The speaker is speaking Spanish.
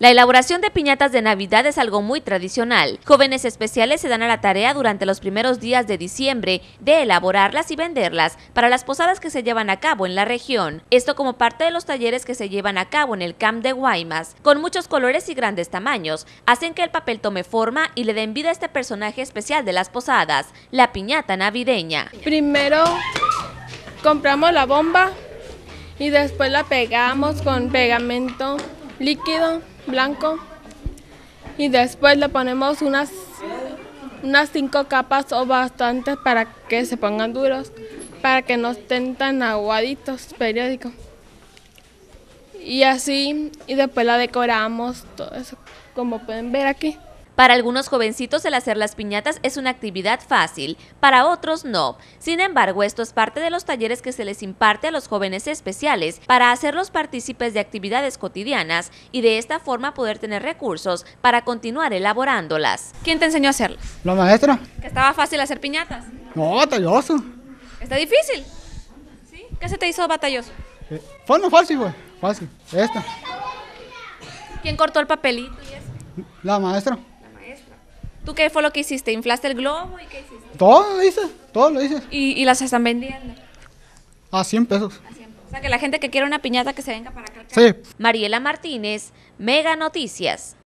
La elaboración de piñatas de Navidad es algo muy tradicional. Jóvenes especiales se dan a la tarea durante los primeros días de diciembre de elaborarlas y venderlas para las posadas que se llevan a cabo en la región. Esto como parte de los talleres que se llevan a cabo en el Camp de Guaymas, con muchos colores y grandes tamaños, hacen que el papel tome forma y le den vida a este personaje especial de las posadas, la piñata navideña. Primero compramos la bomba y después la pegamos con pegamento líquido blanco y después le ponemos unas, unas cinco capas o bastantes para que se pongan duros, para que no estén tan aguaditos periódico. Y así, y después la decoramos, todo eso, como pueden ver aquí. Para algunos jovencitos el hacer las piñatas es una actividad fácil, para otros no. Sin embargo, esto es parte de los talleres que se les imparte a los jóvenes especiales para hacerlos partícipes de actividades cotidianas y de esta forma poder tener recursos para continuar elaborándolas. ¿Quién te enseñó a hacerlas? La maestra. ¿Que estaba fácil hacer piñatas? No, batalloso. ¿Está difícil? ¿Sí? ¿Qué se te hizo batalloso? Eh, fue no fácil, güey. Fácil. Esta. ¿Quién cortó el papelito y eso? La maestra. ¿Tú qué fue lo que hiciste? ¿Inflaste el globo y qué hiciste? Todo lo hice, todo lo hice. ¿Y, las están vendiendo? A 100 pesos. A 100 pesos. O sea, que la gente que quiera una piñata que se venga para acá. Sí. Mariela Martínez, Mega Noticias.